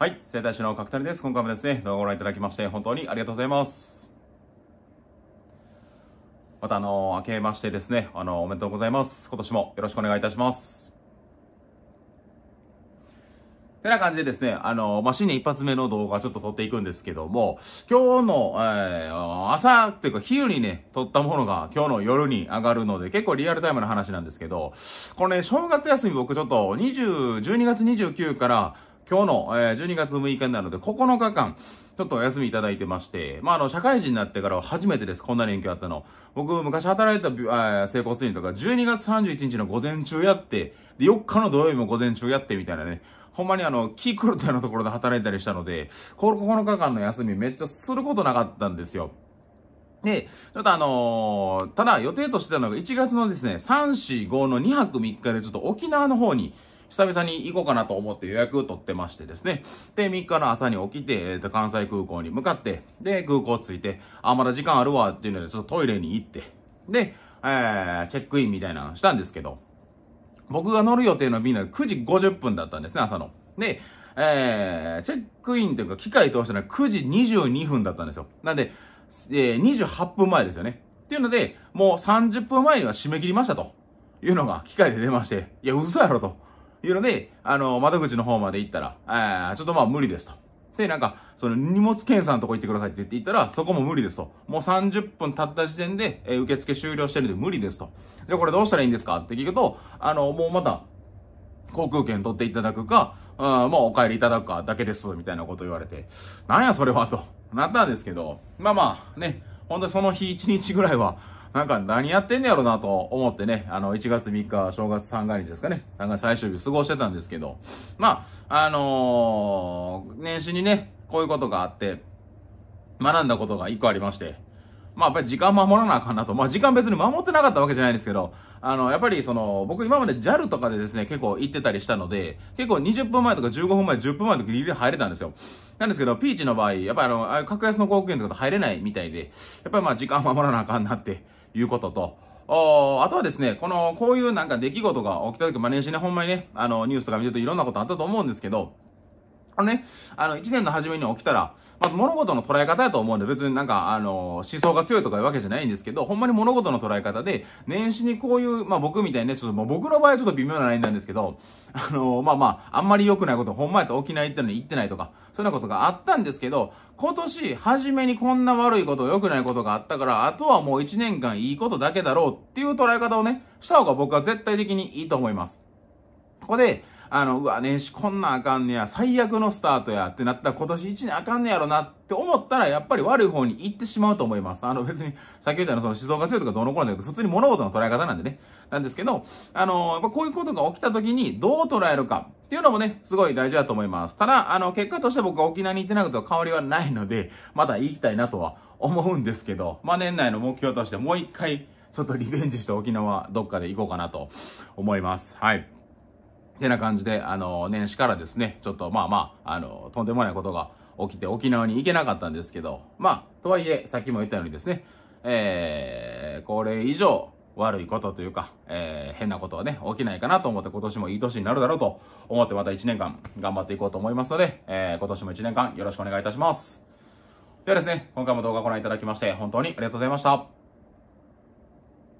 はい。生態師の角谷です。今回もですね、動画をご覧いただきまして、本当にありがとうございます。また、あの、明けましてですね、あの、おめでとうございます。今年もよろしくお願いいたします。てな感じでですね、あの、まあ、新年一発目の動画ちょっと撮っていくんですけども、今日の、えー、朝ていうか昼にね、撮ったものが今日の夜に上がるので、結構リアルタイムの話なんですけど、これね、正月休み僕ちょっと20、12月29から、今日の、えー、12月6日になるので、9日間、ちょっとお休みいただいてまして、まあ、あの、社会人になってからは初めてです。こんな連休あったの。僕、昔働いた、えー、整骨院とか、12月31日の午前中やって、で、4日の土曜日も午前中やってみたいなね。ほんまにあの、キークルタのところで働いたりしたので、この9日間の休みめっちゃすることなかったんですよ。で、ちょっとあのー、ただ予定としてたのが1月のですね、3、4、5の2泊3日でちょっと沖縄の方に、久々に行こうかなと思って予約を取ってましてですね。で、3日の朝に起きて、えー、と関西空港に向かって、で、空港着いて、あ、まだ時間あるわっていうので、ちょっとトイレに行って、で、えー、チェックインみたいなのしたんですけど、僕が乗る予定の便が9時50分だったんですね、朝の。で、えー、チェックインというか、機械通したのは9時22分だったんですよ。なんで、えー、28分前ですよね。っていうので、もう30分前には締め切りましたと。いうのが機械で出まして、いや、嘘やろと。いうので、あの、窓口の方まで行ったら、えー、ちょっとまあ無理ですと。で、なんか、その荷物検査のとこ行ってくださいって言って言ったら、そこも無理ですと。もう30分経った時点で、えー、受付終了してるんで無理ですと。で、これどうしたらいいんですかって聞くと、あの、もうまた、航空券取っていただくか、うん、もうお帰りいただくかだけです、みたいなこと言われて、なんやそれはと、なったんですけど、まあまあ、ね、ほんとその日1日ぐらいは、なんか何やってんねやろなと思ってね、あの、1月3日、正月三が日ですかね、三月日最終日過ごしてたんですけど、まあ、あのー、年始にね、こういうことがあって、学んだことが1個ありまして、まあやっぱり時間守らなあかんなと。まあ時間別に守ってなかったわけじゃないですけど、あの、やっぱりその、僕今まで JAL とかでですね、結構行ってたりしたので、結構20分前とか15分前、10分前とかギリギリ入れたんですよ。なんですけど、ピーチの場合、やっぱりあの、格安の航空券とか入れないみたいで、やっぱりまあ時間守らなあかんなって。いうことと、おあとはですね、この、こういうなんか出来事が起きた時、ージャーね、ほんまにね、あの、ニュースとか見てるといろんなことあったと思うんですけど、あのね、あの、一年の初めに起きたら、まず物事の捉え方やと思うんで、別になんか、あの、思想が強いとかいうわけじゃないんですけど、ほんまに物事の捉え方で、年始にこういう、まあ僕みたいにね、ちょっともう僕の場合はちょっと微妙なラインなんですけど、あの、まあまあ、あんまり良くないこと、ほんまやと起きないってのに言ってないとか、そんなことがあったんですけど、今年初めにこんな悪いこと、良くないことがあったから、あとはもう一年間いいことだけだろうっていう捉え方をね、した方が僕は絶対的にいいと思います。ここで、あの、うわ、年始こんなあかんねや、最悪のスタートやってなったら今年1年あかんねやろなって思ったら、やっぱり悪い方に行ってしまうと思います。あの、別に、さっき言ったようその思想が強いとかどうのこうのだけど、普通に物事の捉え方なんでね。なんですけど、あの、やっぱこういうことが起きた時にどう捉えるかっていうのもね、すごい大事だと思います。ただ、あの、結果として僕は沖縄に行ってなくて変わりはないので、また行きたいなとは思うんですけど、まあ、年内の目標としてもう一回、ちょっとリベンジして沖縄どっかで行こうかなと思います。はい。てな感じで、あの、年始からですね、ちょっとまあまあ、あの、とんでもないことが起きて沖縄に行けなかったんですけど、まあ、とはいえ、さっきも言ったようにですね、えー、これ以上悪いことというか、えー、変なことはね、起きないかなと思って今年もいい年になるだろうと思ってまた1年間頑張っていこうと思いますので、えー、今年も1年間よろしくお願いいたします。ではですね、今回も動画をご覧いただきまして本当にありがとうございました。